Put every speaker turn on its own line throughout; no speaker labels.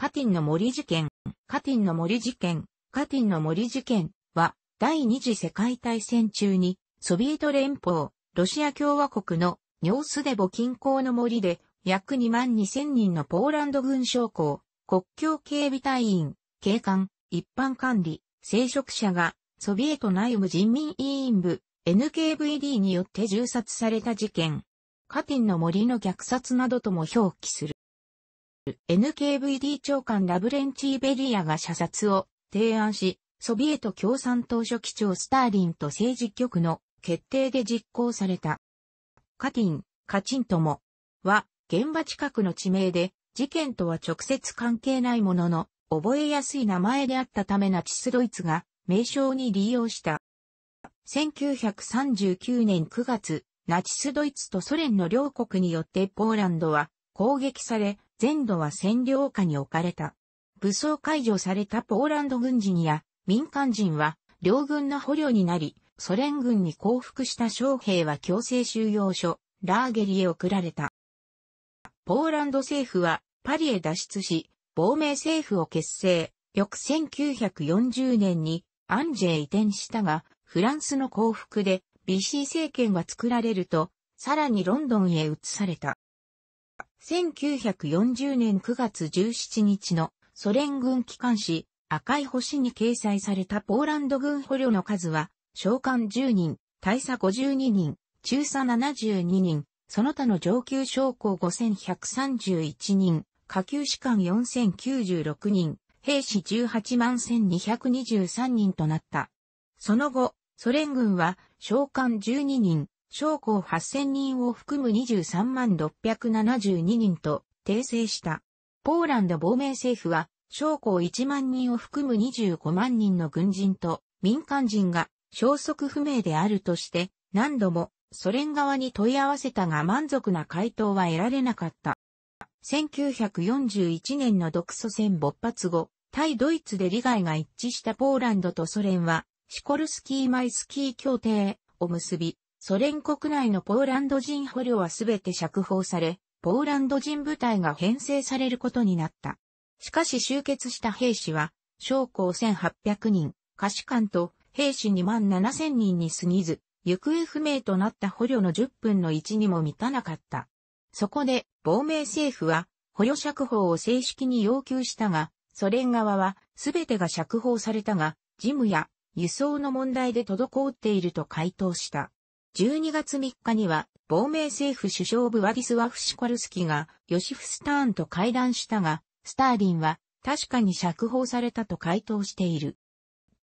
カティンの森事件、カティンの森事件、カティンの森事件は、第二次世界大戦中に、ソビエト連邦、ロシア共和国のニョースデボ近郊の森で、約2万2000人のポーランド軍将校、国境警備隊員、警官、一般管理、聖職者が、ソビエト内部人民委員部、NKVD によって銃殺された事件。カティンの森の虐殺などとも表記する。NKVD 長官ラブレンチーベリアが射殺を提案し、ソビエト共産党書記長スターリンと政治局の決定で実行された。カティン、カチンとも、は、現場近くの地名で、事件とは直接関係ないものの、覚えやすい名前であったためナチスドイツが名称に利用した。1939年9月、ナチスドイツとソ連の両国によってポーランドは攻撃され、全土は占領下に置かれた。武装解除されたポーランド軍人や民間人は両軍の捕虜になり、ソ連軍に降伏した将兵は強制収容所、ラーゲリへ送られた。ポーランド政府はパリへ脱出し、亡命政府を結成、翌1940年にアンジェへ移転したが、フランスの降伏で BC 政権は作られると、さらにロンドンへ移された。1940年9月17日のソ連軍機関紙赤い星に掲載されたポーランド軍捕虜の数は、召喚10人、大佐52人、中佐72人、その他の上級将校5131人、下級士官4096人、兵士18万1223人となった。その後、ソ連軍は召喚12人、将校8000人を含む23万672人と訂正した。ポーランド亡命政府は、将校1万人を含む25万人の軍人と民間人が消息不明であるとして、何度もソ連側に問い合わせたが満足な回答は得られなかった。1941年の独ソ戦勃発後、対ドイツで利害が一致したポーランドとソ連は、シコルスキー・マイスキー協定を結び、ソ連国内のポーランド人捕虜はすべて釈放され、ポーランド人部隊が編成されることになった。しかし集結した兵士は、将校1800人、下士官と兵士2万7000人に過ぎず、行方不明となった捕虜の10分の1にも満たなかった。そこで、亡命政府は、捕虜釈放を正式に要求したが、ソ連側は、すべてが釈放されたが、事務や輸送の問題で滞っていると回答した。12月3日には、亡命政府首相部ワディスワフシコルスキが、ヨシフ・スターンと会談したが、スターリンは、確かに釈放されたと回答している。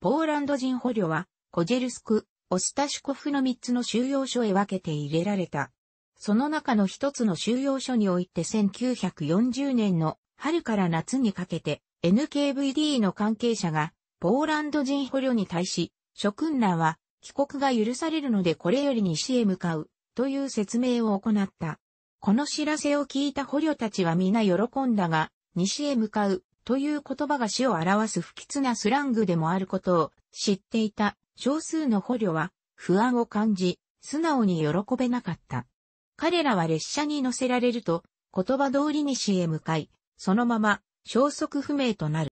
ポーランド人捕虜は、コジェルスク、オスタシコフの3つの収容所へ分けて入れられた。その中の1つの収容所において1940年の春から夏にかけて NKVD の関係者がポーランド人捕虜に対し、諸君らは帰国が許されるのでこれより西へ向かう、という説明を行った。この知らせを聞いた捕虜たちは皆喜んだが、西へ向かう、という言葉が死を表す不吉なスラングでもあることを知っていた少数の捕虜は不安を感じ、素直に喜べなかった。彼らは列車に乗せられると言葉通り西へ向かい、そのまま消息不明となる。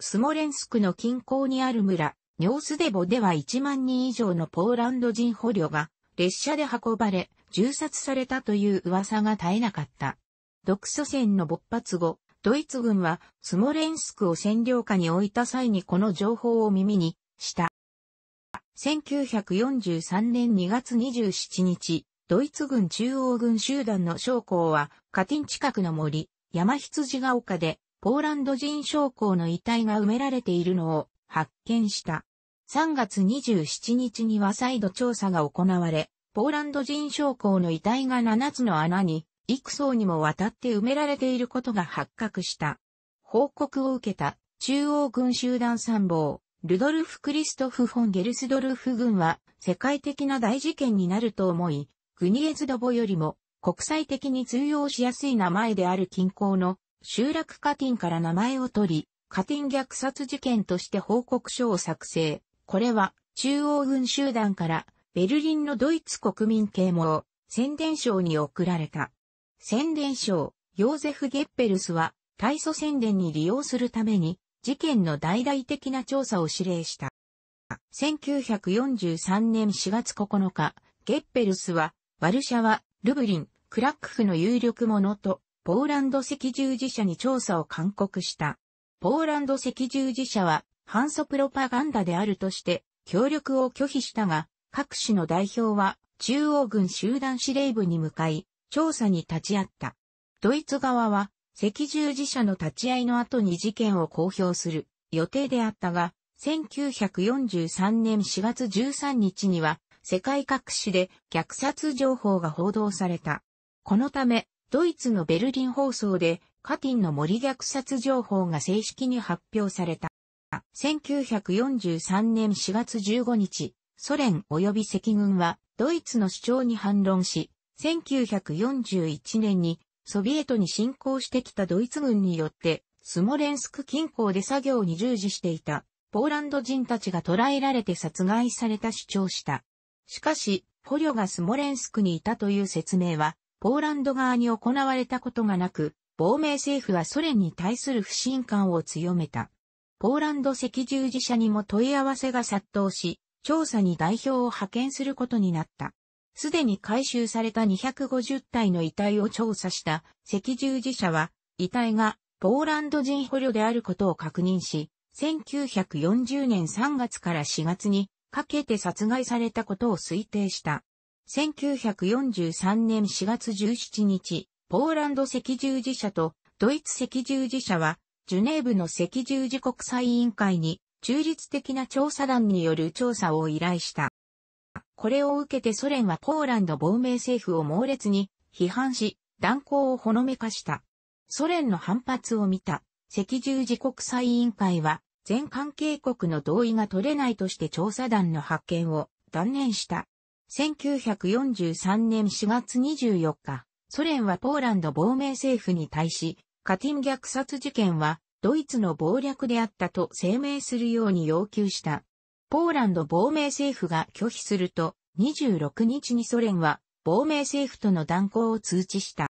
スモレンスクの近郊にある村、ニョースデボでは1万人以上のポーランド人捕虜が列車で運ばれ、銃殺されたという噂が絶えなかった。独ソ戦の勃発後、ドイツ軍はスモレンスクを占領下に置いた際にこの情報を耳にした。1943年2月27日、ドイツ軍中央軍集団の将校は、カティン近くの森、山羊が丘で、ポーランド人将校の遺体が埋められているのを発見した。3月27日には再度調査が行われ、ポーランド人将校の遺体が7つの穴に、幾層にもわたって埋められていることが発覚した。報告を受けた中央軍集団参謀、ルドルフ・クリストフ・フォン・ゲルスドルフ軍は世界的な大事件になると思い、グニエズドボよりも国際的に通用しやすい名前である近郊の集落カティンから名前を取り、カティン虐殺事件として報告書を作成。これは中央軍集団からベルリンのドイツ国民啓蒙、宣伝賞に贈られた。宣伝賞、ヨーゼフ・ゲッペルスは大祖宣伝に利用するために事件の大々的な調査を指令した。1943年4月9日、ゲッペルスはワルシャワ、ルブリン、クラックフの有力者とポーランド赤十字社に調査を勧告した。ポーランド赤十字社は反祖プロパガンダであるとして協力を拒否したが、各市の代表は中央軍集団司令部に向かい、調査に立ち会った。ドイツ側は赤十字社の立ち会いの後に事件を公表する予定であったが、1943年4月13日には世界各市で虐殺情報が報道された。このため、ドイツのベルリン放送でカティンの森虐殺情報が正式に発表された。1943年4月15日、ソ連及び赤軍はドイツの主張に反論し、1941年にソビエトに侵攻してきたドイツ軍によって、スモレンスク近郊で作業に従事していたポーランド人たちが捕らえられて殺害された主張した。しかし、捕虜がスモレンスクにいたという説明は、ポーランド側に行われたことがなく、亡命政府はソ連に対する不信感を強めた。ポーランド赤十字社にも問い合わせが殺到し、調査に代表を派遣することになった。すでに回収された250体の遺体を調査した赤十字社は、遺体がポーランド人捕虜であることを確認し、1940年3月から4月にかけて殺害されたことを推定した。1943年4月17日、ポーランド赤十字社とドイツ赤十字社はジュネーブの赤十字国際委員会に中立的な調査団による調査を依頼した。これを受けてソ連はポーランド亡命政府を猛烈に批判し、断交をほのめかした。ソ連の反発を見た赤十字国際委員会は全関係国の同意が取れないとして調査団の発見を断念した。1943年4月24日、ソ連はポーランド亡命政府に対しカティン虐殺事件は、ドイツの暴略であったと声明するように要求した。ポーランド亡命政府が拒否すると、26日にソ連は亡命政府との断交を通知した。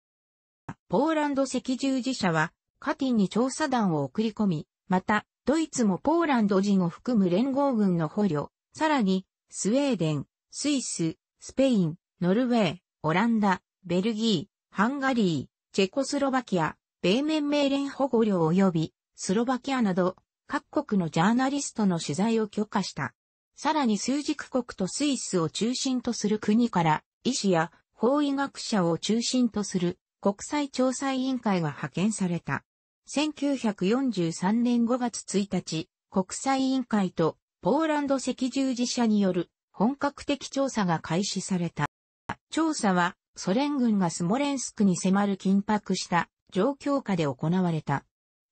ポーランド赤十字社は、カティンに調査団を送り込み、また、ドイツもポーランド人を含む連合軍の捕虜、さらに、スウェーデン、スイス、スペイン、ノルウェー、オランダ、ベルギー、ハンガリー、チェコスロバキア、米面命令保護領及びスロバキアなど各国のジャーナリストの取材を許可した。さらに数軸国とスイスを中心とする国から医師や法医学者を中心とする国際調査委員会が派遣された。1943年5月1日、国際委員会とポーランド赤十字社による本格的調査が開始された。調査はソ連軍がスモレンスクに迫る緊迫した状況下で行われた。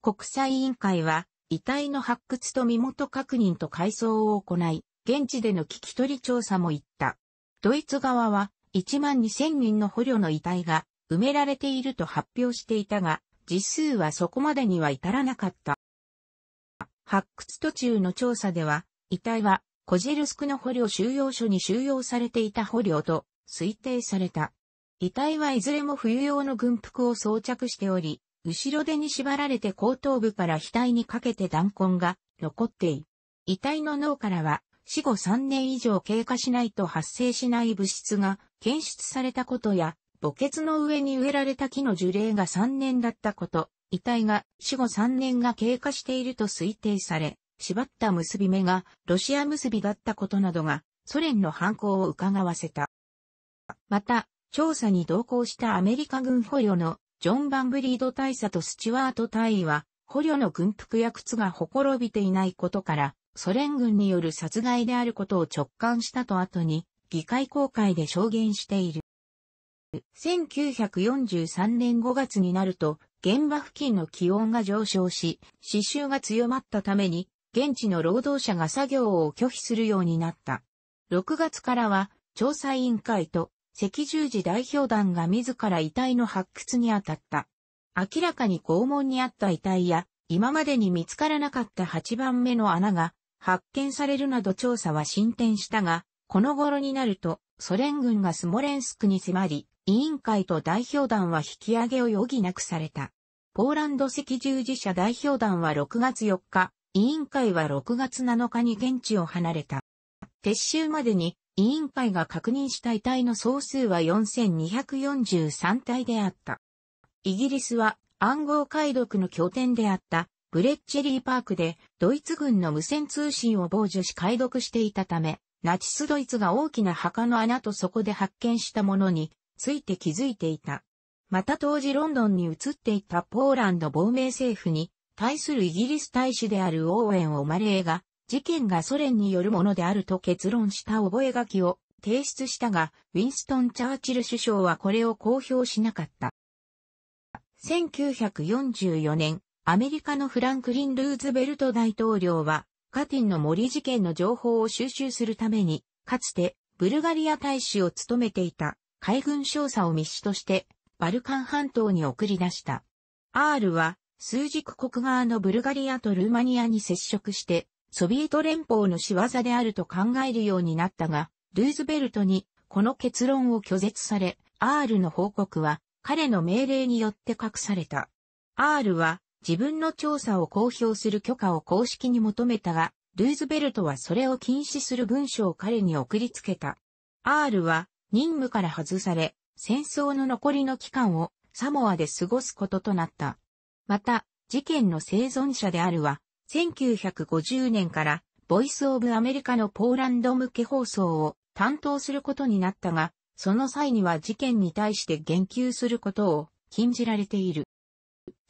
国際委員会は、遺体の発掘と身元確認と改装を行い、現地での聞き取り調査も行った。ドイツ側は、1万2000人の捕虜の遺体が埋められていると発表していたが、実数はそこまでには至らなかった。発掘途中の調査では、遺体はコジェルスクの捕虜収容所に収容されていた捕虜と推定された。遺体はいずれも冬用の軍服を装着しており、後ろ手に縛られて後頭部から額にかけて弾痕が残ってい。る。遺体の脳からは死後3年以上経過しないと発生しない物質が検出されたことや、墓穴の上に植えられた木の樹齢が3年だったこと、遺体が死後3年が経過していると推定され、縛った結び目がロシア結びだったことなどがソ連の犯行を伺わせた。また、調査に同行したアメリカ軍捕虜のジョン・バンブリード大佐とスチュワート大尉は、捕虜の軍服や靴がほころびていないことから、ソ連軍による殺害であることを直感したと後に、議会公開で証言している。1943年5月になると、現場付近の気温が上昇し、刺繍が強まったために、現地の労働者が作業を拒否するようになった。6月からは、調査委員会と赤十字代表団が自ら遺体の発掘に当たった。明らかに拷問にあった遺体や、今までに見つからなかった8番目の穴が発見されるなど調査は進展したが、この頃になると、ソ連軍がスモレンスクに迫り、委員会と代表団は引き上げを余儀なくされた。ポーランド赤十字社代表団は6月4日、委員会は6月7日に現地を離れた。撤収までに委員会が確認した遺体の総数は4243体であった。イギリスは暗号解読の拠点であったブレッチェリーパークでドイツ軍の無線通信を傍受し解読していたため、ナチスドイツが大きな墓の穴とそこで発見したものについて気づいていた。また当時ロンドンに移っていたポーランド亡命政府に対するイギリス大使であるオーをン・オマレーが事件がソ連によるものであると結論した覚書を提出したが、ウィンストン・チャーチル首相はこれを公表しなかった。1944年、アメリカのフランクリン・ルーズベルト大統領は、カティンの森事件の情報を収集するために、かつてブルガリア大使を務めていた海軍少佐を密使として、バルカン半島に送り出した。R は、数軸国側のブルガリアとルーマニアに接触して、ソビエト連邦の仕業であると考えるようになったが、ルーズベルトにこの結論を拒絶され、R の報告は彼の命令によって隠された。R は自分の調査を公表する許可を公式に求めたが、ルーズベルトはそれを禁止する文書を彼に送りつけた。R は任務から外され、戦争の残りの期間をサモアで過ごすこととなった。また、事件の生存者であるは、1950年からボイスオブアメリカのポーランド向け放送を担当することになったが、その際には事件に対して言及することを禁じられている。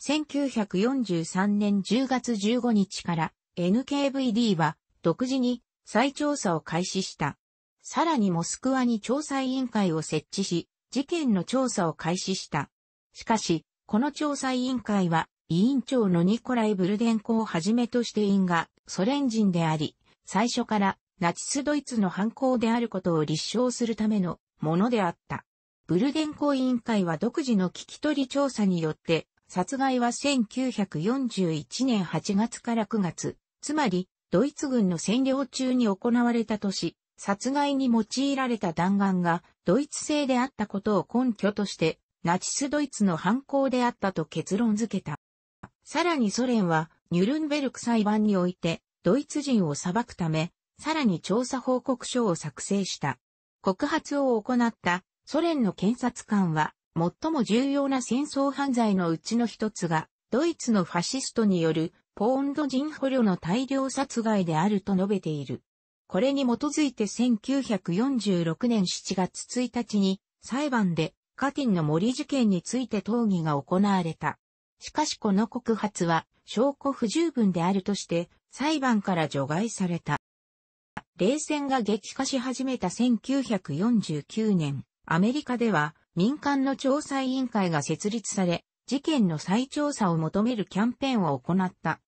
1943年10月15日から NKVD は独自に再調査を開始した。さらにモスクワに調査委員会を設置し、事件の調査を開始した。しかし、この調査委員会は委員長のニコライ・ブルデンコをはじめとして員がソ連人であり、最初からナチスドイツの犯行であることを立証するためのものであった。ブルデンコ委員会は独自の聞き取り調査によって、殺害は1941年8月から9月、つまりドイツ軍の占領中に行われた年、殺害に用いられた弾丸がドイツ製であったことを根拠として、ナチスドイツの犯行であったと結論付けた。さらにソ連は、ニュルンベルク裁判において、ドイツ人を裁くため、さらに調査報告書を作成した。告発を行ったソ連の検察官は、最も重要な戦争犯罪のうちの一つが、ドイツのファシストによるポーンド人捕虜の大量殺害であると述べている。これに基づいて1946年7月1日に裁判でカティンの森事件について討議が行われた。しかしこの告発は証拠不十分であるとして裁判から除外された。冷戦が激化し始めた1949年、アメリカでは民間の調査委員会が設立され、事件の再調査を求めるキャンペーンを行った。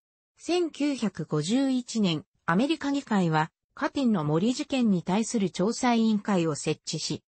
1951年、アメリカ議会は、カティンの森事件に対する調査委員会を設置し、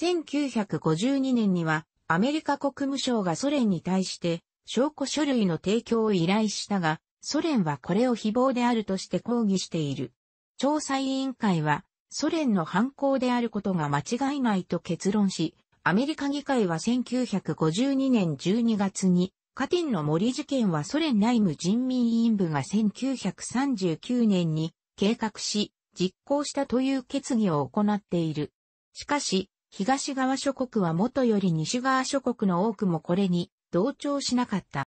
1952年には、アメリカ国務省がソ連に対して、証拠書類の提供を依頼したが、ソ連はこれを誹謗であるとして抗議している。調査委員会は、ソ連の犯行であることが間違いないと結論し、アメリカ議会は1952年12月に、カティンの森事件はソ連内務人民委員部が1939年に計画し、実行したという決議を行っている。しかし、東側諸国は元より西側諸国の多くもこれに同調しなかった。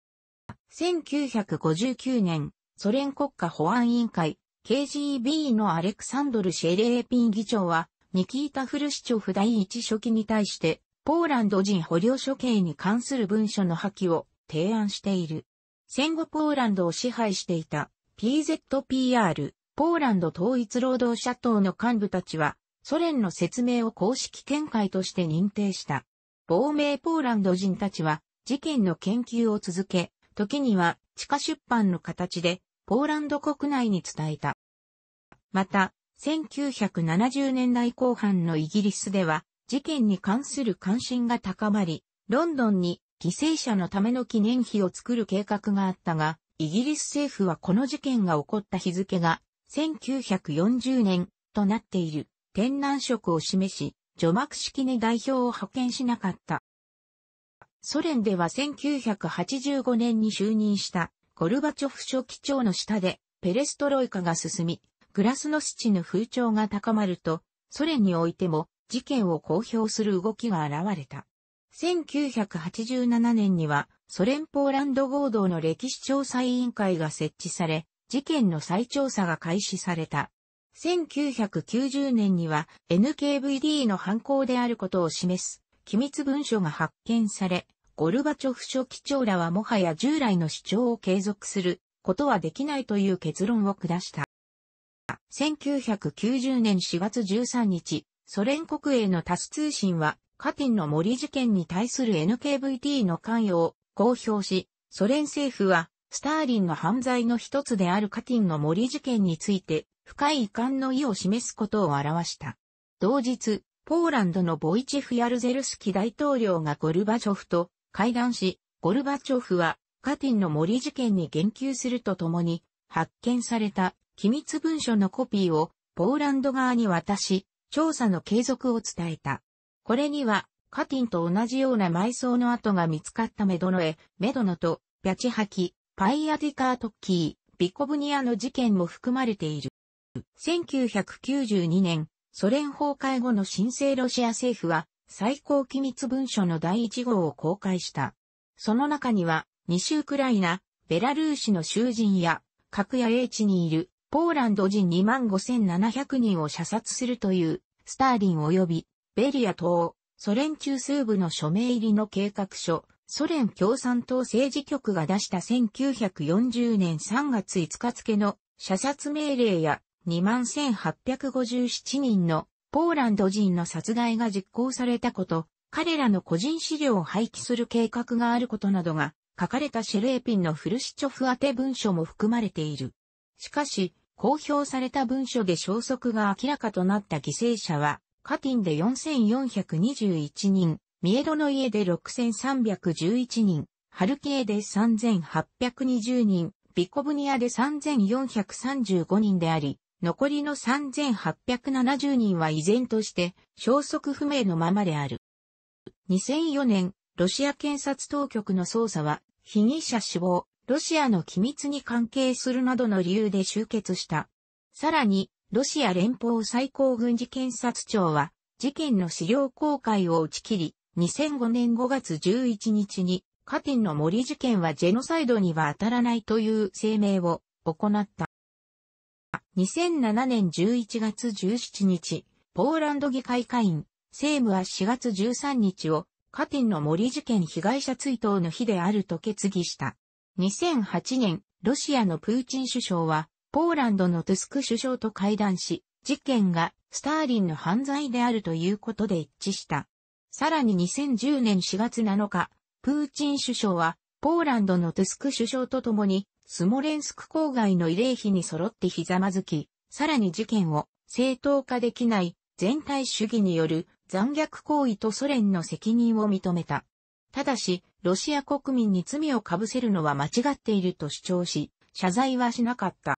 1959年、ソ連国家保安委員会、KGB のアレクサンドル・シェレーピン議長は、ニキータ・フルシチョフ第一書記に対して、ポーランド人捕虜処刑に関する文書の破棄を提案している。戦後ポーランドを支配していた PZPR、ポーランド統一労働者党の幹部たちは、ソ連の説明を公式見解として認定した。亡命ポーランド人たちは、事件の研究を続け、時には地下出版の形でポーランド国内に伝えた。また、1970年代後半のイギリスでは、事件に関する関心が高まり、ロンドンに犠牲者のための記念碑を作る計画があったが、イギリス政府はこの事件が起こった日付が1940年となっている天南色を示し、除幕式に代表を派遣しなかった。ソ連では1985年に就任したゴルバチョフ書記長の下でペレストロイカが進み、グラスノスチの風潮が高まると、ソ連においても事件を公表する動きが現れた。1987年にはソ連ポーランド合同の歴史調査委員会が設置され、事件の再調査が開始された。1990年には NKVD の犯行であることを示す機密文書が発見され、ゴルバチョフ書記長らはもはや従来の主張を継続することはできないという結論を下した。1990年4月13日、ソ連国営のタス通信は、カティンの森事件に対する NKVT の関与を公表し、ソ連政府は、スターリンの犯罪の一つであるカティンの森事件について、深い遺憾の意を示すことを表した。同日、ポーランドのボイチェフ・ヤルゼルスキ大統領がゴルバチョフと会談し、ゴルバチョフはカティンの森事件に言及するとともに、発見された機密文書のコピーをポーランド側に渡し、調査の継続を伝えた。これには、カティンと同じような埋葬の跡が見つかったメドノエ、メドノと、ピャチハキ、パイアディカートッキー、ビコブニアの事件も含まれている。1992年、ソ連崩壊後の新生ロシア政府は、最高機密文書の第1号を公開した。その中には、西ウクライナ、ベラルーシの囚人や、核や英知にいる、ポーランド人25,700人を射殺するという、スターリン及び、ベリア等、ソ連中枢部の署名入りの計画書、ソ連共産党政治局が出した1940年3月5日付の射殺命令や21,857人のポーランド人の殺害が実行されたこと、彼らの個人資料を廃棄する計画があることなどが書かれたシェルエピンのフルシチョフ宛て文書も含まれている。しかし、公表された文書で消息が明らかとなった犠牲者は、カティンで4421人、ミエドの家で6311人、ハルキエで3820人、ビコブニアで3435人であり、残りの3870人は依然として消息不明のままである。2004年、ロシア検察当局の捜査は、被疑者死亡、ロシアの機密に関係するなどの理由で集結した。さらに、ロシア連邦最高軍事検察庁は、事件の資料公開を打ち切り、2005年5月11日に、カティンの森事件はジェノサイドには当たらないという声明を行った。2007年11月17日、ポーランド議会会員、政務は4月13日を、カティンの森事件被害者追悼の日であると決議した。2008年、ロシアのプーチン首相は、ポーランドのトゥスク首相と会談し、事件がスターリンの犯罪であるということで一致した。さらに2010年4月7日、プーチン首相は、ポーランドのトゥスク首相と共に、スモレンスク郊外の慰霊碑に揃ってひざまずき、さらに事件を正当化できない全体主義による残虐行為とソ連の責任を認めた。ただし、ロシア国民に罪を被せるのは間違っていると主張し、謝罪はしなかった。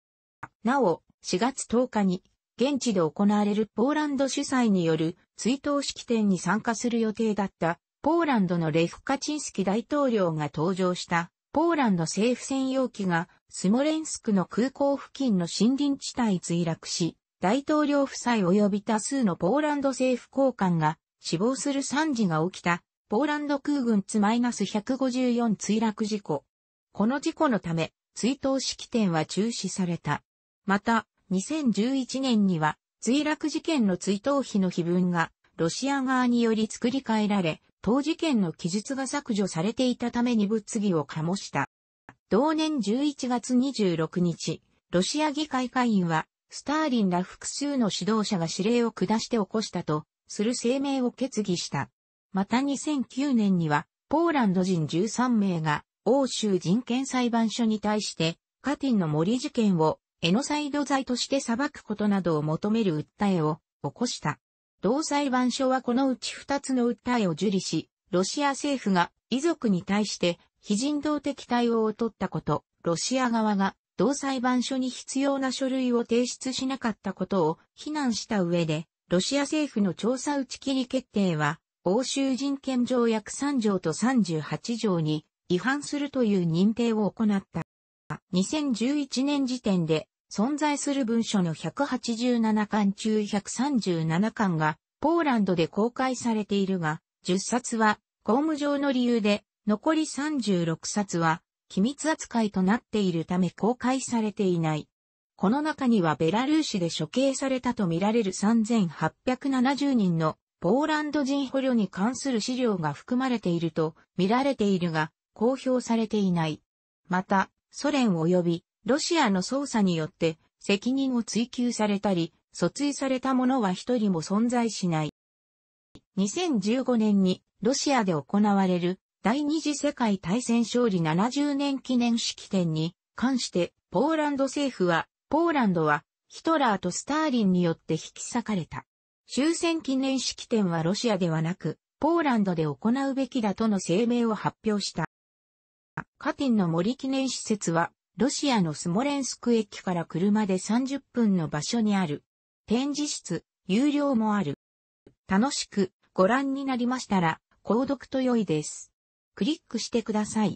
なお、4月10日に、現地で行われるポーランド主催による追悼式典に参加する予定だった、ポーランドのレフカチンスキ大統領が登場したポーランド政府専用機がスモレンスクの空港付近の森林地帯墜落し、大統領夫妻及び多数のポーランド政府高官が死亡する惨事が起きた、ポーランド空軍ツ -154 墜落事故。この事故のため、追悼式典は中止された。また、2011年には、墜落事件の追悼碑の碑文が、ロシア側により作り変えられ、当事件の記述が削除されていたために物議を醸した。同年11月26日、ロシア議会会員は、スターリンら複数の指導者が指令を下して起こしたと、する声明を決議した。また2009年には、ポーランド人13名が、欧州人権裁判所に対して、カティンの森事件を、エノサイド罪として裁くことなどを求める訴えを起こした。同裁判所はこのうち2つの訴えを受理し、ロシア政府が遺族に対して非人道的対応を取ったこと、ロシア側が同裁判所に必要な書類を提出しなかったことを非難した上で、ロシア政府の調査打ち切り決定は、欧州人権条約3条と38条に違反するという認定を行った。2011年時点で存在する文書の187巻中137巻がポーランドで公開されているが、10冊は公務上の理由で、残り36冊は機密扱いとなっているため公開されていない。この中にはベラルーシで処刑されたとみられる3870人のポーランド人捕虜に関する資料が含まれていると見られているが公表されていない。また、ソ連及びロシアの捜査によって責任を追及されたり、訴追された者は一人も存在しない。2015年にロシアで行われる第二次世界大戦勝利70年記念式典に関してポーランド政府は、ポーランドはヒトラーとスターリンによって引き裂かれた。終戦記念式典はロシアではなく、ポーランドで行うべきだとの声明を発表した。カティンの森記念施設はロシアのスモレンスク駅から車で30分の場所にある。展示室、有料もある。楽しくご覧になりましたら、購読と良いです。クリックしてください。